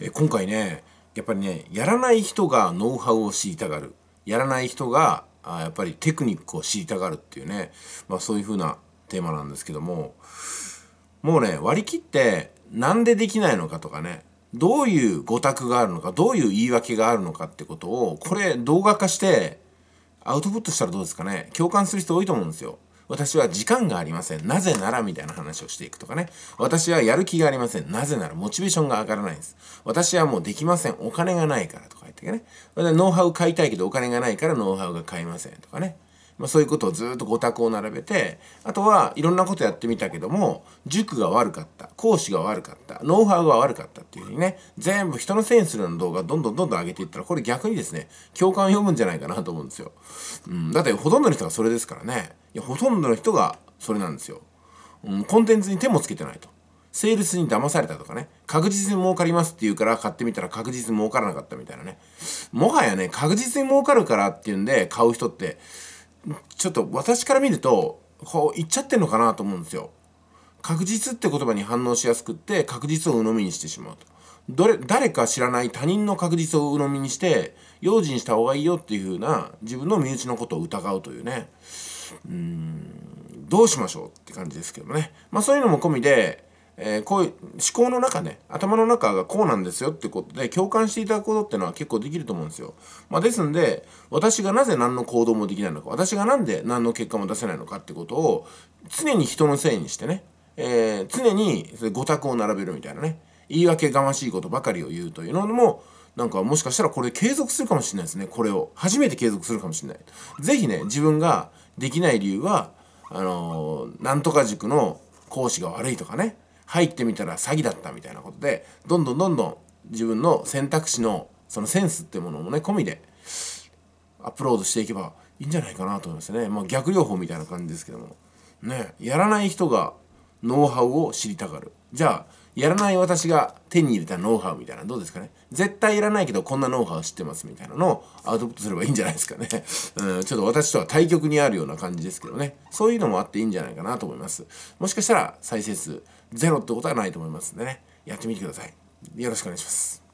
え今回ねやっぱりねやらない人がノウハウを知りたがるやらない人があやっぱりテクニックを知りたがるっていうね、まあ、そういう風なテーマなんですけどももうね割り切って何でできないのかとかねどういう誤託があるのかどういう言い訳があるのかってことをこれ動画化してアウトプットしたらどうですかね共感する人多いと思うんですよ。私は時間がありません。なぜならみたいな話をしていくとかね。私はやる気がありません。なぜならモチベーションが上がらないんです。私はもうできません。お金がないからとか言ってね。ノウハウ買いたいけどお金がないからノウハウが買えませんとかね。まあ、そういうことをずっとご多を並べて、あとはいろんなことやってみたけども、塾が悪かった、講師が悪かった、ノウハウが悪かったっていうふうにね、全部人のせいにするような動画をどんどんどんどん上げていったら、これ逆にですね、共感を読むんじゃないかなと思うんですよ。うん、だってほとんどの人がそれですからね。いやほとんどの人がそれなんですよ、うん、コンテンツに手もつけてないとセールスに騙されたとかね確実に儲かりますって言うから買ってみたら確実に儲からなかったみたいなねもはやね確実に儲かるからっていうんで買う人ってちょっと私から見るとこう言っちゃってんのかなと思うんですよ確実って言葉に反応しやすくって確実を鵜呑みにしてしまうとどれ誰か知らない他人の確実を鵜呑みにして用心した方がいいよっていうふうな自分の身内のことを疑うというねうんどうしましょうって感じですけどね、まあ、そういうのも込みで、えー、こういう思考の中ね頭の中がこうなんですよってことで共感していただくことってのは結構できると思うんですよ、まあ、ですんで私がなぜ何の行動もできないのか私が何で何の結果も出せないのかってことを常に人のせいにしてね、えー、常に五択を並べるみたいなね言い訳がましいことばかりを言うというのもなんかもしかしたらこれ継続するかもしれないですね。これを。初めて継続するかもしれない。是非ね、自分ができない理由は、あのー、なんとか塾の講師が悪いとかね、入ってみたら詐欺だったみたいなことで、どんどんどんどん自分の選択肢のそのセンスってものもね、込みでアップロードしていけばいいんじゃないかなと思いますね。まあ逆療法みたいな感じですけども。ね、やらない人がノウハウを知りたがるじゃあやらない私が手に入れたノウハウみたいなどうですかね絶対いらないけどこんなノウハウ知ってますみたいなのをアウトプットすればいいんじゃないですかね、うん、ちょっと私とは対極にあるような感じですけどねそういうのもあっていいんじゃないかなと思いますもしかしたら再生数ゼロってことはないと思いますんでねやってみてくださいよろしくお願いします